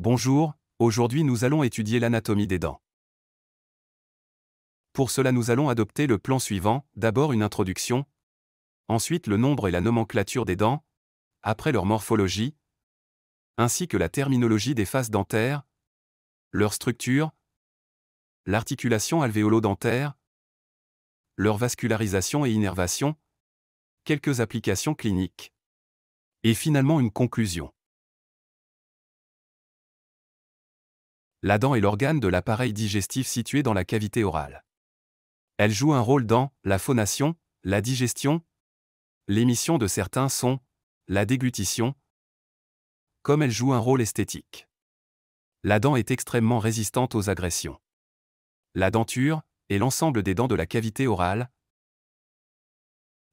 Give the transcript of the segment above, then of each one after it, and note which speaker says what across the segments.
Speaker 1: Bonjour, aujourd'hui nous allons étudier l'anatomie des dents. Pour cela nous allons adopter le plan suivant, d'abord une introduction, ensuite le nombre et la nomenclature des dents, après leur morphologie, ainsi que la terminologie des faces dentaires, leur structure, l'articulation alvéolo-dentaire, leur vascularisation et innervation, quelques applications cliniques, et finalement une conclusion. La dent est l'organe de l'appareil digestif situé dans la cavité orale. Elle joue un rôle dans la phonation, la digestion, l'émission de certains sons, la déglutition, comme elle joue un rôle esthétique. La dent est extrêmement résistante aux agressions. La denture est l'ensemble des dents de la cavité orale,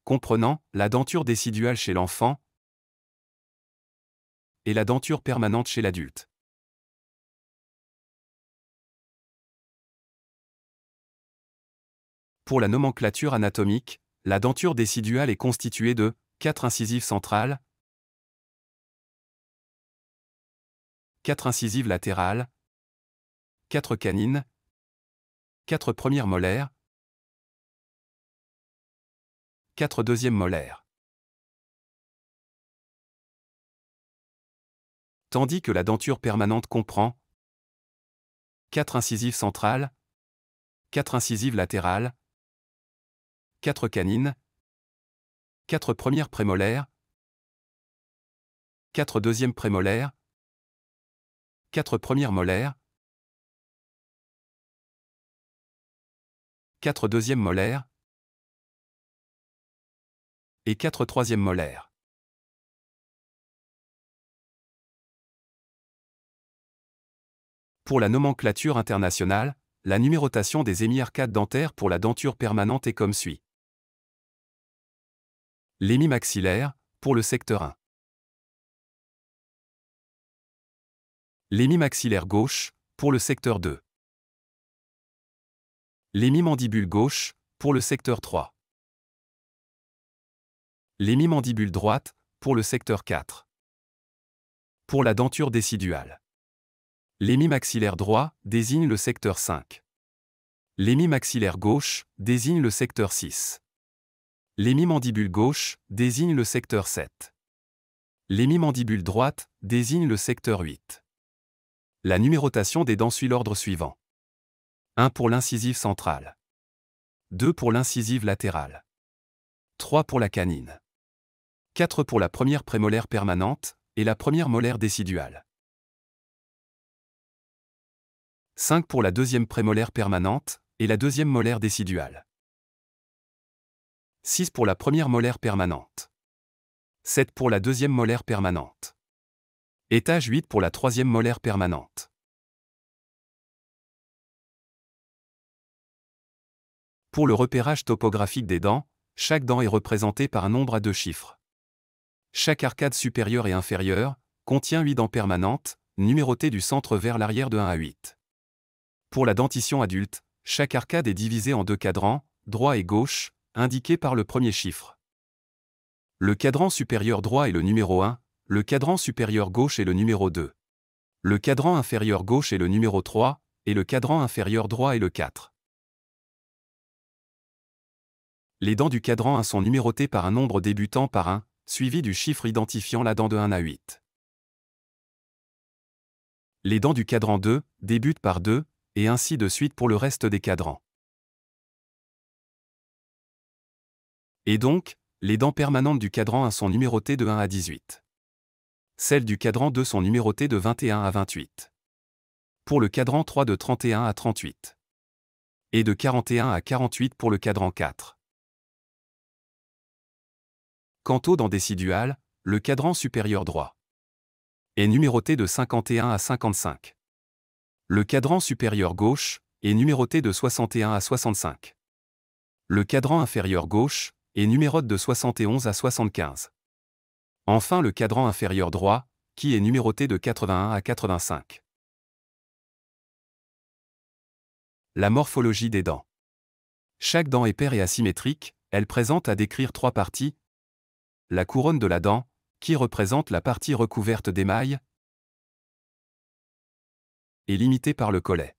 Speaker 1: comprenant la denture déciduale chez l'enfant et la denture permanente chez l'adulte. Pour la nomenclature anatomique, la denture déciduale est constituée de 4 incisives centrales,
Speaker 2: 4 incisives latérales, 4 canines, 4 premières molaires, 4 deuxièmes molaires. Tandis que la
Speaker 1: denture permanente comprend 4 incisives centrales, 4 incisives latérales, 4 canines, 4
Speaker 2: premières prémolaires, 4 deuxièmes prémolaires, 4 premières molaires, 4 deuxièmes molaires et 4 troisièmes molaires.
Speaker 1: Pour la nomenclature internationale, la numérotation des hémiarcades dentaires pour la denture permanente est comme suit.
Speaker 2: L'hémimaxillaire, pour le secteur 1. maxillaire gauche, pour le secteur 2.
Speaker 1: mandibule gauche, pour le secteur 3. mandibule droite, pour le secteur 4. Pour la denture déciduale. L'hémimaxillaire droit désigne le secteur 5. L'hémimaxillaire gauche désigne le secteur 6. L'hémimandibule gauche désigne le secteur 7. L'hémimandibule droite désigne le secteur 8. La numérotation des dents suit l'ordre suivant. 1 pour l'incisive centrale. 2 pour l'incisive latérale. 3 pour la canine. 4 pour la première prémolaire permanente et la première molaire déciduale. 5 pour la deuxième prémolaire permanente et la deuxième molaire déciduale. 6 pour la première molaire permanente. 7 pour la deuxième molaire permanente. Étage 8 pour la
Speaker 2: troisième molaire permanente.
Speaker 1: Pour le repérage topographique des dents, chaque dent est représentée par un nombre à deux chiffres. Chaque arcade supérieure et inférieure contient 8 dents permanentes, numérotées du centre vers l'arrière de 1 à 8. Pour la dentition adulte, chaque arcade est divisée en deux cadrans, droit et gauche, indiqué par le premier chiffre. Le cadran supérieur droit est le numéro 1, le cadran supérieur gauche est le numéro 2. Le cadran inférieur gauche est le numéro 3, et le cadran inférieur droit est le 4. Les dents du cadran 1 sont numérotées par un nombre débutant par 1, suivi du chiffre identifiant la dent de 1 à 8. Les dents du cadran 2 débutent par 2, et ainsi de suite pour le reste des cadrans. Et donc, les dents permanentes du cadran 1 sont numérotées de 1 à 18. Celles du cadran 2 sont numérotées de 21 à 28. Pour le cadran 3 de 31 à 38. Et de 41 à 48 pour le cadran 4. Quant aux dents déciduales, le cadran supérieur droit est numéroté de 51 à 55. Le cadran supérieur gauche est numéroté de 61 à 65. Le cadran inférieur gauche et numérote de 71 à 75. Enfin le cadran inférieur droit, qui est numéroté de 81 à 85. La morphologie des dents. Chaque dent est paire et asymétrique, elle présente à décrire trois parties. La couronne de la dent, qui représente la partie recouverte d'émail,
Speaker 2: et limitée par le collet.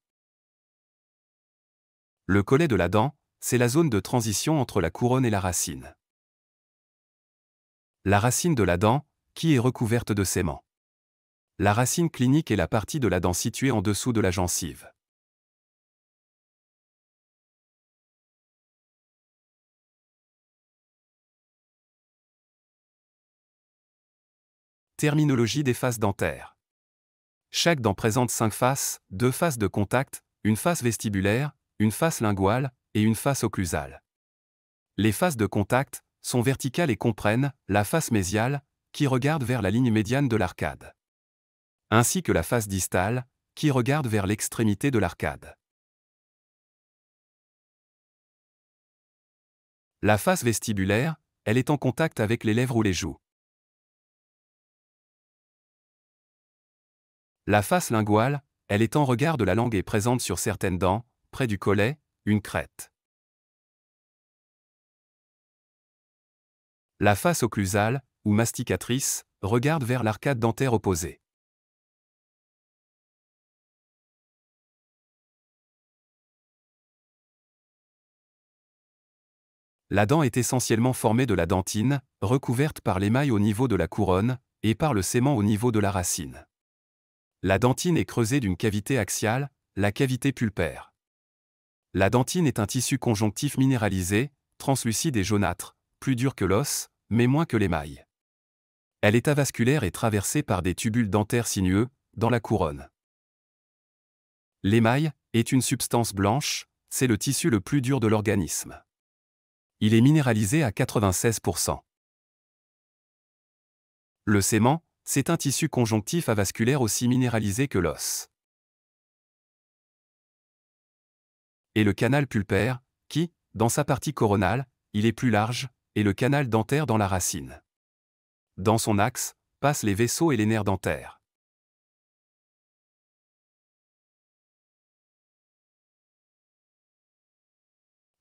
Speaker 1: Le collet de la dent, c'est la zone de transition entre la couronne et la racine. La racine de la dent, qui est recouverte de sément. La racine clinique est la partie de la dent située en dessous de la gencive. Terminologie des faces dentaires. Chaque dent présente cinq faces, deux faces de contact, une face vestibulaire, une face linguale, et une face occlusale. Les faces de contact sont verticales et comprennent la face mésiale, qui regarde vers la ligne médiane de l'arcade, ainsi que la face distale, qui regarde vers l'extrémité de l'arcade. La face vestibulaire, elle est en contact avec les lèvres ou les joues. La face linguale, elle est en regard de la langue et présente sur certaines dents, près du collet, une crête. La
Speaker 2: face occlusale, ou masticatrice, regarde vers l'arcade dentaire opposée.
Speaker 1: La dent est essentiellement formée de la dentine, recouverte par l'émail au niveau de la couronne, et par le sément au niveau de la racine. La dentine est creusée d'une cavité axiale, la cavité pulpaire. La dentine est un tissu conjonctif minéralisé, translucide et jaunâtre, plus dur que l'os, mais moins que l'émail. Elle est avasculaire et traversée par des tubules dentaires sinueux, dans la couronne. L'émail est une substance blanche, c'est le tissu le plus dur de l'organisme. Il est minéralisé à 96%. Le sément, c'est un tissu conjonctif avasculaire aussi minéralisé que l'os. et le canal pulpaire, qui, dans sa partie coronale, il est plus large, et le canal dentaire dans la racine. Dans son axe, passent les vaisseaux et les nerfs dentaires.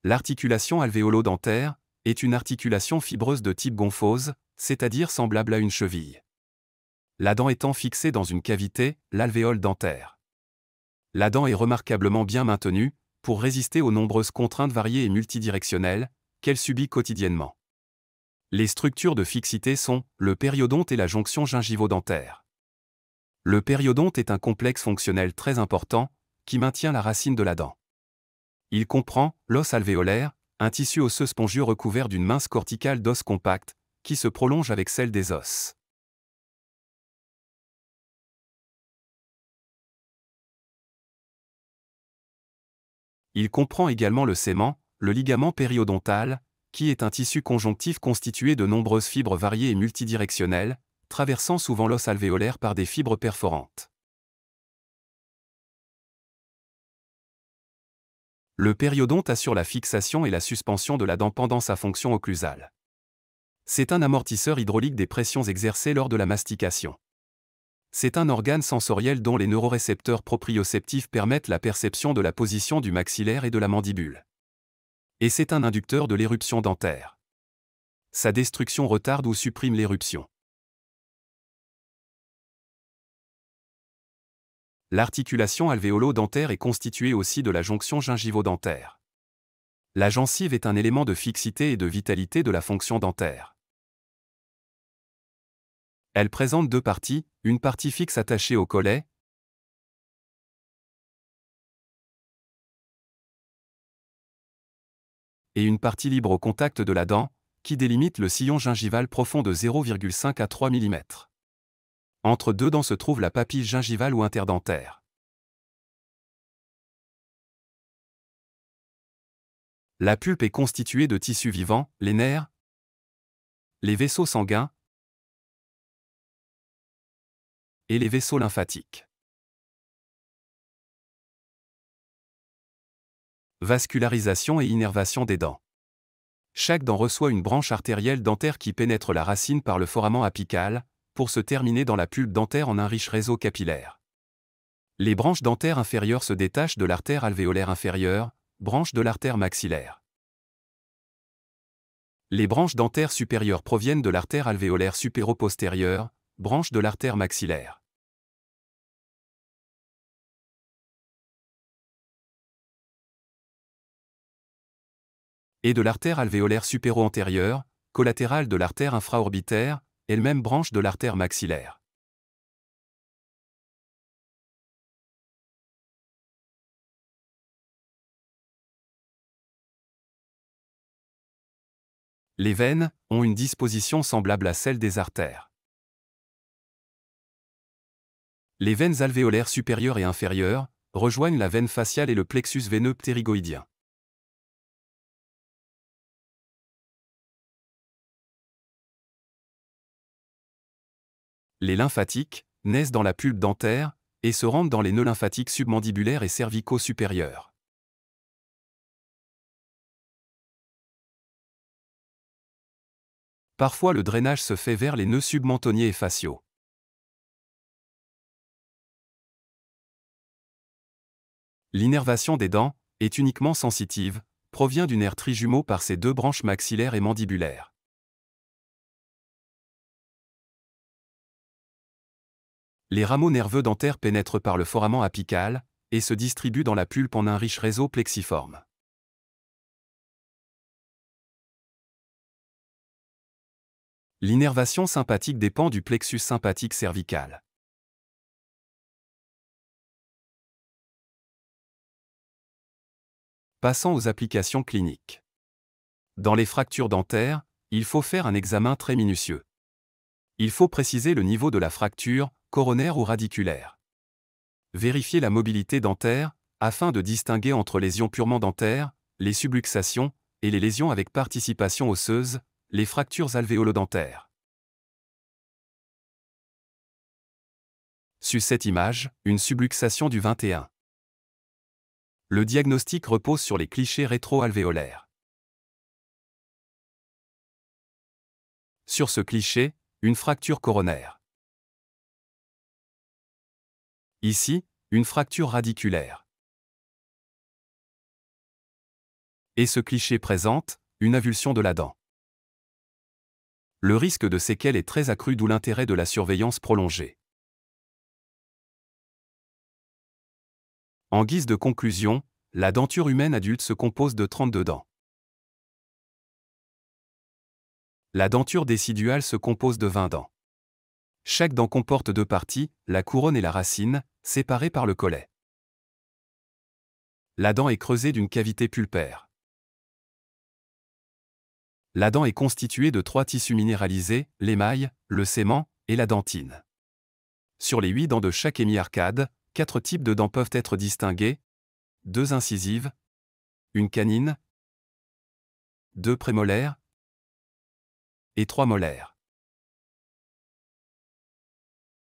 Speaker 1: L'articulation alvéolo-dentaire est une articulation fibreuse de type gonfose, c'est-à-dire semblable à une cheville. La dent étant fixée dans une cavité, l'alvéole dentaire. La dent est remarquablement bien maintenue, pour résister aux nombreuses contraintes variées et multidirectionnelles qu'elle subit quotidiennement. Les structures de fixité sont le périodonte et la jonction gingivo-dentaire. Le périodonte est un complexe fonctionnel très important qui maintient la racine de la dent. Il comprend l'os alvéolaire, un tissu osseux spongieux recouvert d'une mince corticale d'os compact qui se prolonge avec celle des os. Il comprend également le sément, le ligament périodontal, qui est un tissu conjonctif constitué de nombreuses fibres variées et multidirectionnelles, traversant souvent l'os alvéolaire par des fibres perforantes.
Speaker 2: Le périodonte
Speaker 1: assure la fixation et la suspension de la dent pendant sa fonction occlusale. C'est un amortisseur hydraulique des pressions exercées lors de la mastication. C'est un organe sensoriel dont les neurorécepteurs proprioceptifs permettent la perception de la position du maxillaire et de la mandibule. Et c'est un inducteur de l'éruption dentaire. Sa destruction retarde ou supprime l'éruption. L'articulation alvéolo-dentaire est constituée aussi de la jonction gingivo-dentaire. La gencive est un élément de fixité et de vitalité de la fonction dentaire. Elle présente deux parties, une partie fixe attachée au collet, et une partie libre au contact de la dent, qui délimite le sillon gingival profond de 0,5 à 3 mm. Entre deux dents se trouve la papille gingivale
Speaker 2: ou interdentaire. La pulpe est constituée de tissus vivants, les nerfs, les vaisseaux sanguins, et les vaisseaux lymphatiques.
Speaker 1: Vascularisation et innervation des dents. Chaque dent reçoit une branche artérielle dentaire qui pénètre la racine par le foramen apical, pour se terminer dans la pulpe dentaire en un riche réseau capillaire. Les branches dentaires inférieures se détachent de l'artère alvéolaire inférieure, branche de l'artère maxillaire. Les branches dentaires supérieures proviennent de l'artère alvéolaire supéropostérieure, branche de l'artère maxillaire. et de l'artère alvéolaire supéro-antérieure, collatérale de l'artère infraorbitaire, elle-même branche de l'artère maxillaire.
Speaker 2: Les veines ont une disposition
Speaker 1: semblable à celle des artères. Les veines alvéolaires supérieures et inférieures rejoignent la veine faciale et le plexus veineux ptérygoïdien. Les lymphatiques naissent dans la pulpe dentaire et se rendent dans les nœuds lymphatiques submandibulaires et cervicaux supérieurs.
Speaker 2: Parfois le drainage se fait vers les nœuds submentonniers et faciaux.
Speaker 1: L'innervation des dents est uniquement sensitive, provient du nerf trijumeau par ses deux branches maxillaires et mandibulaires. Les rameaux nerveux dentaires pénètrent par le foramen apical et se distribuent dans la pulpe en un riche réseau plexiforme.
Speaker 2: L'innervation sympathique dépend du plexus sympathique cervical. Passons aux
Speaker 1: applications cliniques. Dans les fractures dentaires, il faut faire un examen très minutieux. Il faut préciser le niveau de la fracture, coronaire ou radiculaire. Vérifier la mobilité dentaire, afin de distinguer entre lésions purement dentaires, les subluxations, et les lésions avec participation osseuse, les fractures alvéolodentaires. Sur cette image,
Speaker 2: une subluxation du 21 le diagnostic repose sur les clichés rétroalvéolaires. Sur ce cliché, une fracture coronaire. Ici, une fracture radiculaire.
Speaker 1: Et ce cliché présente une avulsion de la dent. Le risque de séquelles est très accru d'où l'intérêt de la surveillance prolongée. En guise de conclusion, la denture humaine adulte se compose de 32 dents. La denture déciduale se compose de 20 dents. Chaque dent comporte deux parties, la couronne et la racine, séparées par le collet. La dent est creusée d'une cavité pulpaire. La dent est constituée de trois tissus minéralisés, l'émail, le cément et la dentine. Sur les huit dents de chaque hémiarcade, Quatre types de dents peuvent être distingués. Deux incisives, une canine, deux prémolaires et trois molaires.